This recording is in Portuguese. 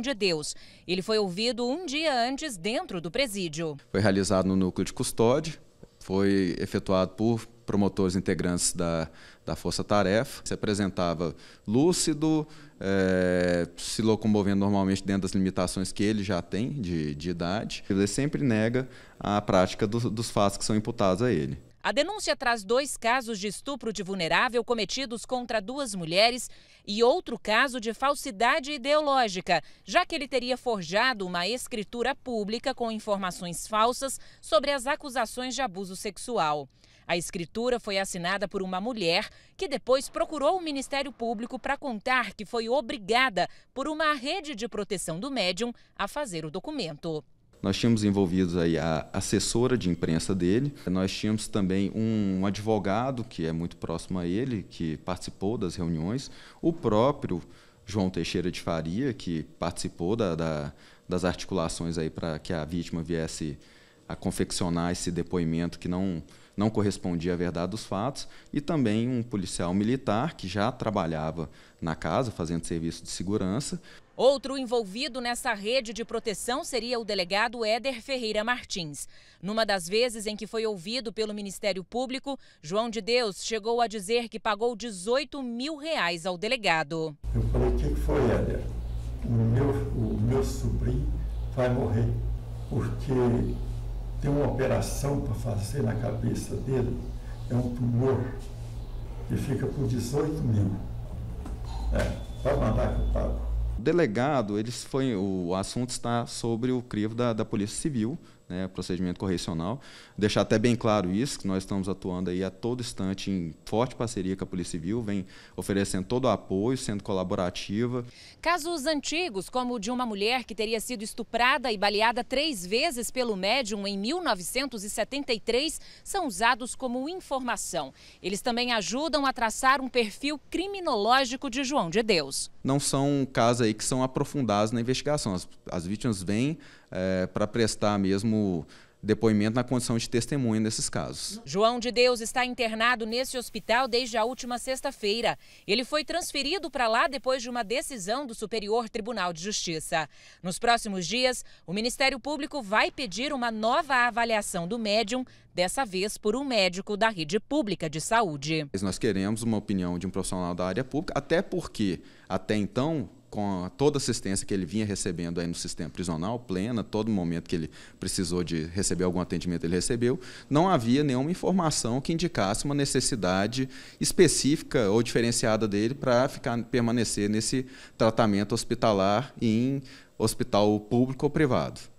de Deus. Ele foi ouvido um dia antes dentro do presídio. Foi realizado no núcleo de custódia, foi efetuado por promotores integrantes da, da Força Tarefa. Se apresentava lúcido, é, se locomovendo normalmente dentro das limitações que ele já tem de, de idade. Ele sempre nega a prática dos, dos fatos que são imputados a ele. A denúncia traz dois casos de estupro de vulnerável cometidos contra duas mulheres e outro caso de falsidade ideológica, já que ele teria forjado uma escritura pública com informações falsas sobre as acusações de abuso sexual. A escritura foi assinada por uma mulher que depois procurou o Ministério Público para contar que foi obrigada por uma rede de proteção do médium a fazer o documento. Nós tínhamos envolvidos aí a assessora de imprensa dele, nós tínhamos também um, advogado que é muito próximo a ele, que participou das reuniões, o próprio João Teixeira de Faria, que participou da, da das articulações aí para que a vítima viesse a confeccionar esse depoimento que não, não correspondia à verdade dos fatos, e também um policial militar que já trabalhava na casa fazendo serviço de segurança. Outro envolvido nessa rede de proteção seria o delegado Éder Ferreira Martins. Numa das vezes em que foi ouvido pelo Ministério Público, João de Deus chegou a dizer que pagou 18 mil reais ao delegado. Eu falei, o que foi, Éder? O meu, o meu sobrinho vai morrer, porque tem uma operação para fazer na cabeça dele, é um tumor, que fica por 18 mil. É, mandar que eu pago. O delegado, eles foi, o assunto está sobre o crivo da, da Polícia Civil, né, procedimento correcional. Deixar até bem claro isso, que nós estamos atuando aí a todo instante em forte parceria com a Polícia Civil, vem oferecendo todo o apoio, sendo colaborativa. Casos antigos, como o de uma mulher que teria sido estuprada e baleada três vezes pelo médium em 1973, são usados como informação. Eles também ajudam a traçar um perfil criminológico de João de Deus. Não são casos aí que são aprofundados na investigação. As, as vítimas vêm é, eh, para prestar mesmo depoimento na condição de testemunha nesses casos. João de Deus está internado nesse hospital desde a última sexta-feira. Ele foi transferido para lá depois de uma decisão do Superior Tribunal de Justiça. Nos próximos dias, o Ministério Público vai pedir uma nova avaliação do médium, dessa vez por um médico da rede pública de saúde. Nós queremos uma opinião de um profissional da área pública, até porque, até então, com toda a assistência que ele vinha recebendo aí no sistema prisional, plena, todo momento que ele precisou de receber algum atendimento, ele recebeu, não havia nenhuma informação que indicasse uma necessidade específica ou diferenciada dele para ficar permanecer nesse tratamento hospitalar em hospital público ou privado.